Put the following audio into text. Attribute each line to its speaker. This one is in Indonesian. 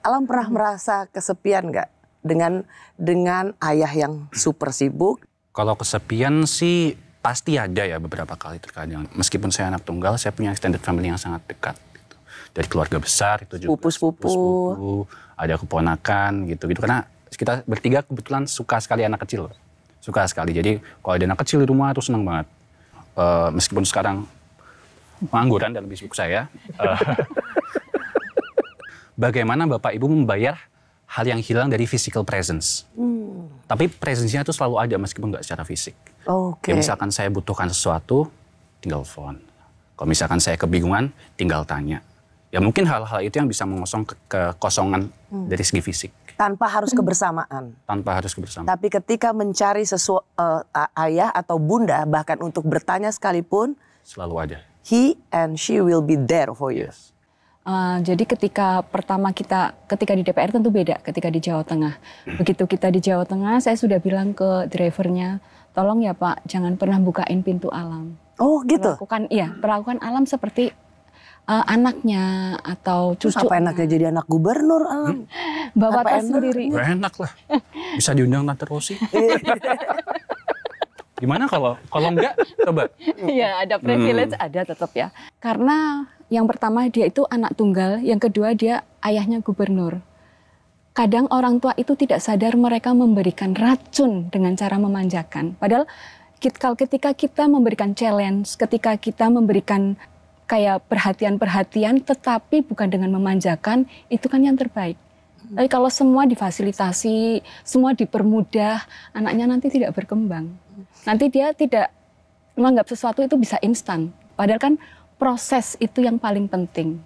Speaker 1: Alam pernah hmm. merasa kesepian nggak dengan dengan ayah yang super
Speaker 2: sibuk? Kalau kesepian sih pasti ada ya beberapa kali terkadang. Meskipun saya anak tunggal, saya punya extended family yang sangat dekat. Gitu. Dari keluarga besar itu juga. Pupus-pupu. Ada keponakan gitu-gitu. Karena kita bertiga kebetulan suka sekali anak kecil. Suka sekali. Jadi kalau ada anak kecil di rumah tuh senang banget. Uh, meskipun sekarang pengangguran lebih bisnis saya. Uh, bagaimana Bapak Ibu membayar hal yang hilang dari physical presence. Hmm. Tapi presence-nya itu selalu ada meskipun nggak secara fisik. Oke. Okay. Ya, misalkan saya butuhkan sesuatu, tinggal phone. Kalau misalkan saya kebingungan, tinggal tanya. Ya mungkin hal-hal itu yang bisa mengosong ke kekosongan hmm. dari segi fisik.
Speaker 1: Tanpa harus kebersamaan.
Speaker 2: Tanpa harus kebersamaan.
Speaker 1: Tapi ketika mencari sesuatu uh, eh, ayah atau bunda, bahkan untuk bertanya sekalipun, selalu ada. He and she will be there for you. Yes.
Speaker 3: Eh, jadi ketika pertama kita ketika di DPR tentu beda ketika di Jawa Tengah. Begitu kita di Jawa Tengah, saya sudah bilang ke drivernya, tolong ya Pak, jangan pernah bukain pintu alam. Oh gitu. Perlakukan, iya, perlakukan alam seperti uh, anaknya atau cucu. Terus apa enaknya jadi anak gubernur alam? Hmm? Bapak apa enak? sendiri. Gak
Speaker 2: enak lah. Bisa diundang terus Rosi. Gimana kalau kalau enggak coba?
Speaker 3: Iya, ada privilege hmm. ada tetap ya. Karena yang pertama dia itu anak tunggal, yang kedua dia ayahnya gubernur. Kadang orang tua itu tidak sadar mereka memberikan racun dengan cara memanjakan. Padahal kalau ketika kita memberikan challenge, ketika kita memberikan kayak perhatian-perhatian tetapi bukan dengan memanjakan, itu kan yang terbaik. Hmm. Tapi kalau semua difasilitasi, semua dipermudah, anaknya nanti tidak berkembang. Hmm. Nanti dia tidak menganggap sesuatu itu bisa instan. Padahal kan
Speaker 1: proses itu yang paling penting.